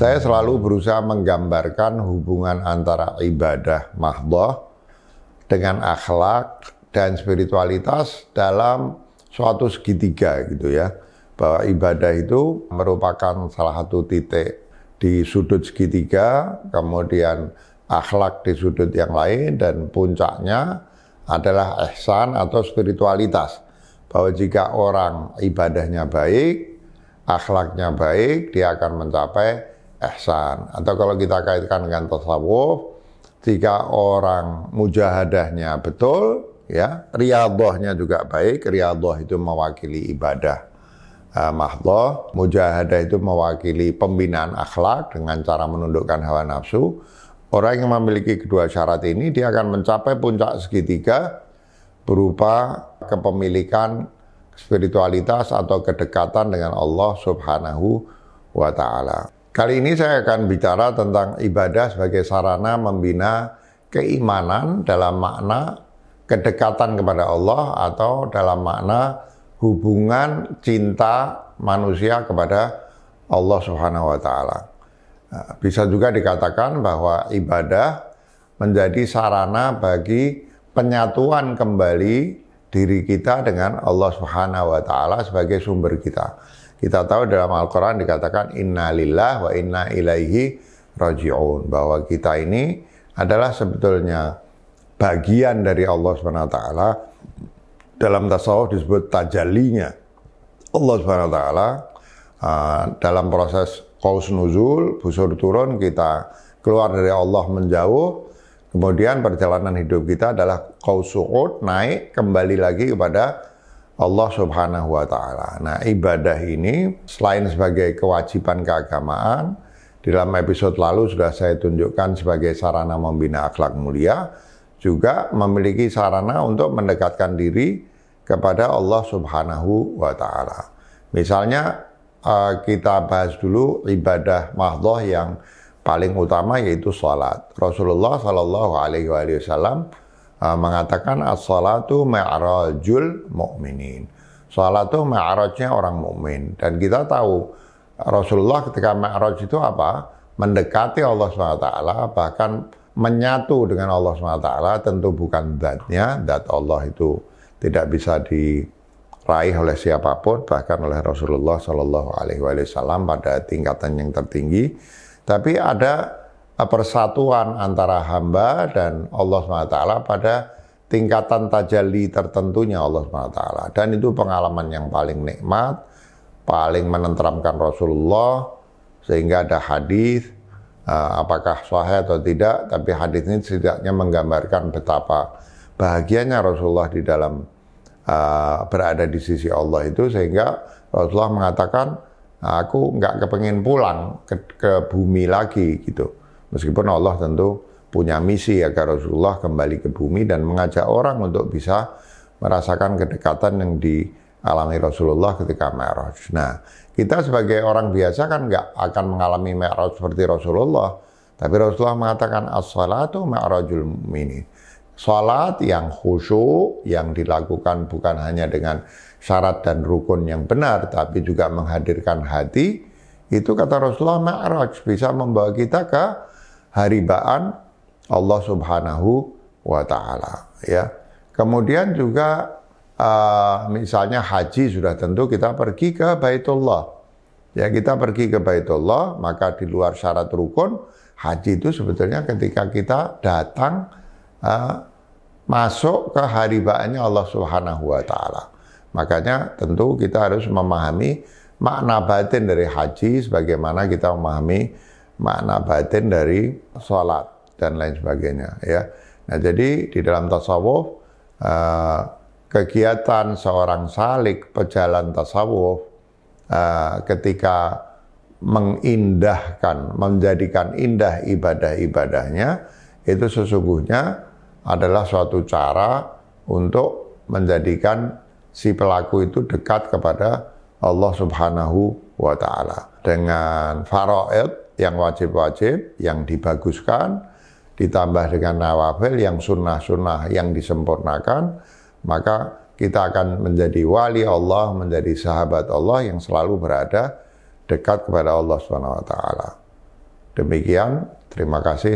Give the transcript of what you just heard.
Saya selalu berusaha menggambarkan hubungan antara ibadah mahdoh dengan akhlak dan spiritualitas dalam suatu segitiga gitu ya. Bahwa ibadah itu merupakan salah satu titik di sudut segitiga, kemudian akhlak di sudut yang lain, dan puncaknya adalah ihsan atau spiritualitas. Bahwa jika orang ibadahnya baik, akhlaknya baik, dia akan mencapai Ehsan Atau kalau kita kaitkan dengan tasawuf, jika orang mujahadahnya betul, ya riadohnya juga baik, riadoh itu mewakili ibadah eh, mahdoh, mujahadah itu mewakili pembinaan akhlak dengan cara menundukkan hawa nafsu. Orang yang memiliki kedua syarat ini, dia akan mencapai puncak segitiga berupa kepemilikan spiritualitas atau kedekatan dengan Allah Subhanahu wa Ta'ala. Kali ini saya akan bicara tentang ibadah sebagai sarana membina keimanan dalam makna kedekatan kepada Allah atau dalam makna hubungan cinta manusia kepada Allah Subhanahu wa taala. Nah, bisa juga dikatakan bahwa ibadah menjadi sarana bagi penyatuan kembali diri kita dengan Allah Subhanahu wa taala sebagai sumber kita. Kita tahu dalam Al-Quran dikatakan inna lillah wa inna ilaihi raji'un. Bahwa kita ini adalah sebetulnya bagian dari Allah SWT. Dalam tasawuf disebut tajalinya. Allah SWT uh, ah, dalam proses qaus nuzul, busur turun, kita keluar dari Allah menjauh. Kemudian perjalanan hidup kita adalah qaus su'ud, naik kembali lagi kepada Allah Subhanahu wa taala. Nah, ibadah ini selain sebagai kewajiban keagamaan, di dalam episode lalu sudah saya tunjukkan sebagai sarana membina akhlak mulia, juga memiliki sarana untuk mendekatkan diri kepada Allah Subhanahu wa taala. Misalnya eh, kita bahas dulu ibadah mahdoh yang paling utama yaitu sholat. Rasulullah Shallallahu alaihi wasallam Ah, mengatakan as-salatu ma'rajul mu'minin. Salat itu ma'rajnya orang mukmin dan kita tahu Rasulullah ketika ma'raj itu apa? Mendekati Allah SWT bahkan menyatu dengan Allah SWT tentu bukan zatnya, zat Allah itu tidak bisa diraih oleh siapapun bahkan oleh Rasulullah Shallallahu Alaihi Wasallam pada tingkatan yang tertinggi tapi ada persatuan antara hamba dan Allah SWT pada tingkatan tajalli tertentunya Allah SWT. Dan itu pengalaman yang paling nikmat, paling menenteramkan Rasulullah, sehingga ada hadis eh, apakah sahih atau tidak, tapi hadis ini setidaknya menggambarkan betapa bahagianya Rasulullah di dalam eh, berada di sisi Allah itu sehingga Rasulullah mengatakan aku nggak kepengen pulang ke, ke bumi lagi gitu. Meskipun Allah tentu punya misi agar Rasulullah kembali ke bumi dan mengajak orang untuk bisa merasakan kedekatan yang dialami Rasulullah ketika Mi'raj. Nah, kita sebagai orang biasa kan nggak akan mengalami Mi'raj seperti Rasulullah. Tapi Rasulullah mengatakan as-salatu mi'rajul mini. Salat yang khusyuk, yang dilakukan bukan hanya dengan syarat dan rukun yang benar, tapi juga menghadirkan hati, itu kata Rasulullah ma'raj, bisa membawa kita ke Haribaan Allah Subhanahu wa taala ya. Kemudian juga uh, misalnya haji sudah tentu kita pergi ke Baitullah. Ya kita pergi ke Baitullah, maka di luar syarat rukun, haji itu sebetulnya ketika kita datang uh, masuk ke haribaannya Allah Subhanahu wa taala. Makanya tentu kita harus memahami makna batin dari haji sebagaimana kita memahami makna batin dari sholat dan lain sebagainya ya. Nah jadi di dalam tasawuf eh, kegiatan seorang salik pejalan tasawuf eh, ketika mengindahkan, menjadikan indah ibadah-ibadahnya itu sesungguhnya adalah suatu cara untuk menjadikan si pelaku itu dekat kepada Allah Subhanahu wa taala dengan faraid yang wajib-wajib, yang dibaguskan, ditambah dengan nawafil yang sunnah-sunnah yang disempurnakan, maka kita akan menjadi wali Allah, menjadi sahabat Allah yang selalu berada dekat kepada Allah Swt. Demikian, terima kasih.